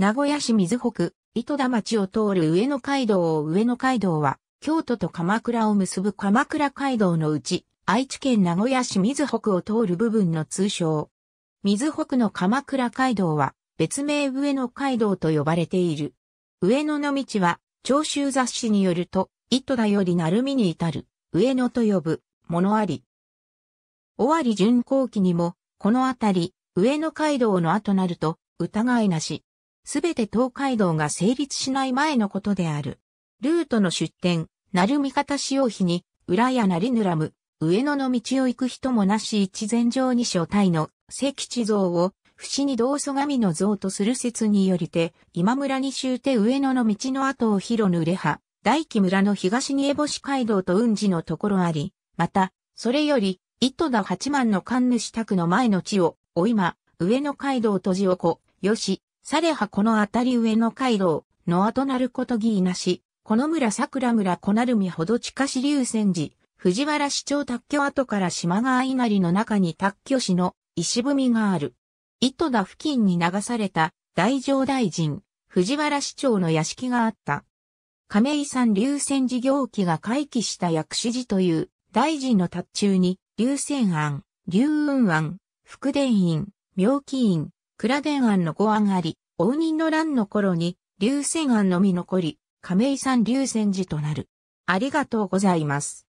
名古屋市水北、糸田町を通る上野街道を上野街道は、京都と鎌倉を結ぶ鎌倉街道のうち、愛知県名古屋市水北を通る部分の通称。水北の鎌倉街道は、別名上野街道と呼ばれている。上野の道は、長州雑誌によると、糸田より鳴海に至る、上野と呼ぶ、ものあり。尾張巡行期にも、このあたり、上野街道の後なると、疑いなし。すべて東海道が成立しない前のことである。ルートの出な鳴味方使用費に、裏やなりぬらむ、上野の道を行く人もなし一前上に所帯の石地像を、死に道祖神の像とする説によりて、今村に終て上野の道の後を広ぬれは、大木村の東に江星街道と雲寺のところあり、また、それより、糸田八幡の神主宅の前の地を、お今、上野街道と地をよし、されはこのあたり上の回廊、のアとなることぎいなし、この村桜村小なるみほど近し流泉寺、藤原市長卓居跡から島川稲荷の中に卓居市の石踏みがある。糸田付近に流された大乗大臣、藤原市長の屋敷があった。亀井山流泉寺行記が回帰した薬師寺という大臣の達中に、流泉庵、流雲庵、福殿院、妙紀院、倉田案の5案あり、応仁の乱の頃に、流星案のみ残り、亀井さん流星寺となる。ありがとうございます。